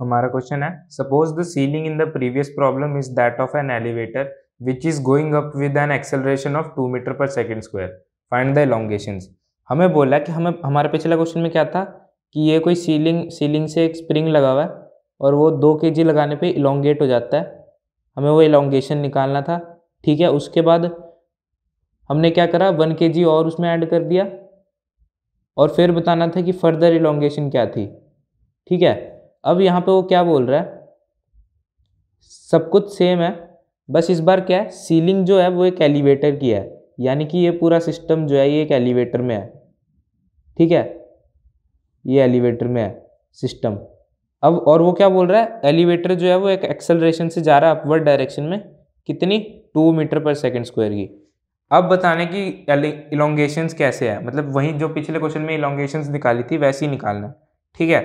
हमारा क्वेश्चन है suppose the ceiling in the previous problem is that of an elevator which is going up with an acceleration of two metre per second square find the elongation हमें बोला कि हमें हमारे पिछला question में क्या था कि ये कोई सीलिंग सीलिंग से एक स्प्रिंग लगा हुआ है और वो दो के जी लगाने पे इलोंगेट हो जाता है हमें वो इलोंगेशन निकालना था ठीक है उसके बाद हमने क्या करा वन के जी और उसमें ऐड कर दिया और फिर बताना था कि फर्दर इलोंगेशन क्या थी ठीक है अब यहाँ पे वो क्या बोल रहा है सब कुछ सेम है बस इस बार क्या है सीलिंग जो है वो एक एलिवेटर की है यानी कि ये पूरा सिस्टम जो है ये एक एलिवेटर में है ठीक है ये एलिवेटर में है सिस्टम अब और वो क्या बोल रहा है एलिवेटर जो है वो एक एक्सेलरेशन से जा रहा है अपवर्ड डायरेक्शन में कितनी two metre per second square की अब बताने की इलोंगेशंस कैसे है मतलब वही जो पिछले क्वेश्चन में इलोंगेशंस निकाली थी वैसे ही निकालना ठीक है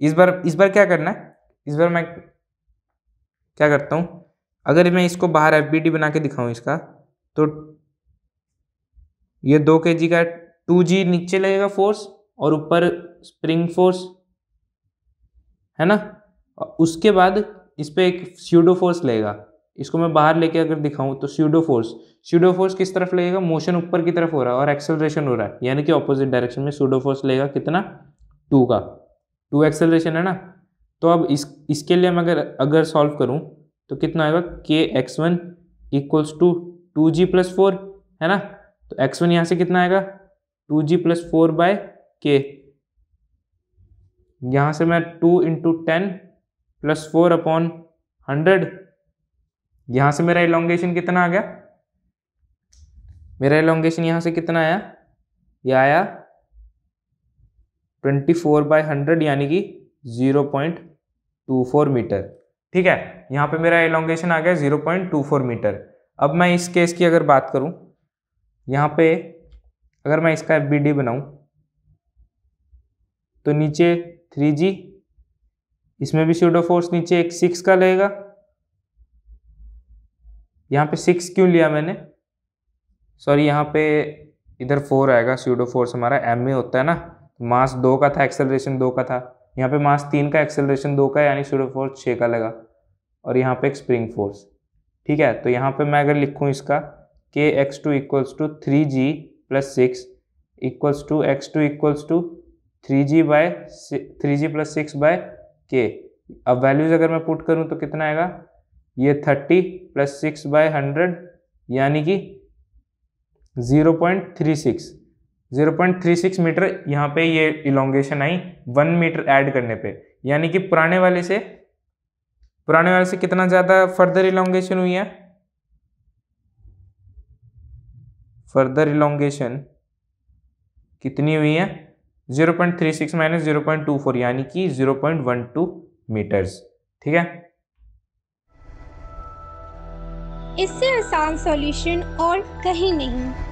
इस बार इस बार क्या करना है इस बार मैं क्या करता हूँ अगर मैं इसको बाहर एफ बी डी बना के दिखाऊँ इसका तो ये दो के जी का टू जी नीचे लगेगा फोर्स और ऊपर स्प्रिंग फोर्स है ना उसके बाद इस पर एक स्यूडो फोर्स लगेगा इसको मैं बाहर लेके अगर दिखाऊं तो स्यूडो फोर्स स्यूडो फोर्स किस तरफ लगेगा मोशन ऊपर की तरफ हो रहा है और एक्सेलरेशन हो रहा है यानी कि ऑपोजिट डायरेक्शन में स्यूडो फोर्स लेगा कितना टू का टू एक्सेलरेशन है ना तो अब इस इसके लिए मैं अगर अगर सॉल्व करूँ तो कितना आएगा k x one equals to two g plus four है ना तो एक्स वन यहाँ से कितना आएगा two g plus four by k यहाँ से मैं two into ten plus four upon hundred यहाँ से मेरा एलोंगेशन कितना आ गया मेरा एलोंगेशन यहाँ से कितना आया ये आया ट्वेंटी फोर बाई हंड्रेड यानी कि zero point two four metre ठीक है यहाँ पे मेरा एलोंगेशन आ गया zero point two four metre अब मैं इस केस की अगर बात करूँ यहाँ पे अगर मैं इसका एफ बी डी बनाऊँ तो नीचे थ्री जी इसमें भी सीडो फोर्स नीचे एक सिक्स का लगेगा यहाँ पे सिक्स क्यों लिया मैंने सॉरी यहाँ पे इधर फोर आएगा सीडो फोर्स हमारा एम ए होता है ना मास दो का था एक्सेलरेशन दो का था यहाँ पे मास तीन का एक्सेलरेशन दो का यानी सूडो फोर्स छः का लगा और यहाँ पे एक स्प्रिंग फोर्स ठीक है तो यहाँ पे मैं अगर लिखूँ इसका k x two equals to three g plus six equals to x two equals to three g by three g plus six by k अब वैल्यूज़ अगर मैं पुट करूँ तो कितना आएगा ये thirty plus six by hundred यानी कि zero point three six zero point three six metre यहाँ पे ये इलोंगेशन आई वन मीटर ऐड करने पे यानी कि पुराने वाले से पुराने वाले से कितना ज़्यादा फर्दर इलोंगेशन हुई है फर्दर इलोंगेशन कितनी हुई है zero point three six minus zero point two four यानी कि zero point one two metres ठीक है इससे आसान सॉल्यूशन और कहीं नहीं